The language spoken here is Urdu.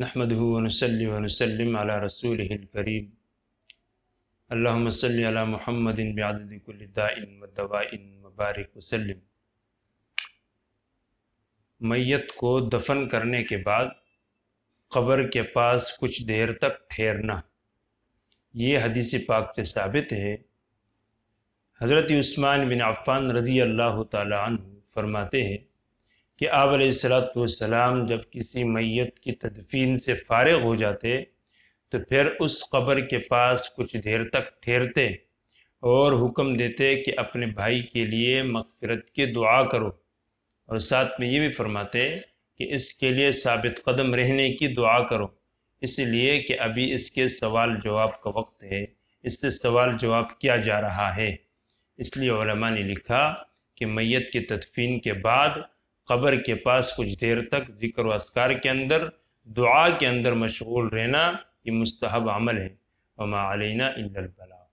نحمده نحمدََََََََََََََََََََسى ونسلم على رسوله الكريم اللهم صل على محمد بعدد دائن ودوائن مبارك وسلم ميت کو دفن کرنے کے بعد قبر کے پاس کچھ دیر تک ٹھہرنا حدیث پاک سے ثابت ہے حضرت عثمان بن عفان رضی اللہ تعالی عنہ فرماتے ہیں کہ آپ علیہ السلاۃ والسلام جب کسی میت کی تدفین سے فارغ ہو جاتے تو پھر اس قبر کے پاس کچھ دیر تک ٹھہرتے اور حکم دیتے کہ اپنے بھائی کے لیے مغفرت کی دعا کرو اور ساتھ میں یہ بھی فرماتے کہ اس کے لیے ثابت قدم رہنے کی دعا کرو اس لیے کہ ابھی اس کے سوال جواب کا وقت ہے اس سے سوال جواب کیا جا رہا ہے اس لیے علماء نے لکھا کہ میت کے تدفین کے بعد قبر کے پاس کچھ دیر تک ذکر و اذکار کے اندر دعا کے اندر مشغول رہنا یہ مستحب عمل ہے وما علینا الا البلاغ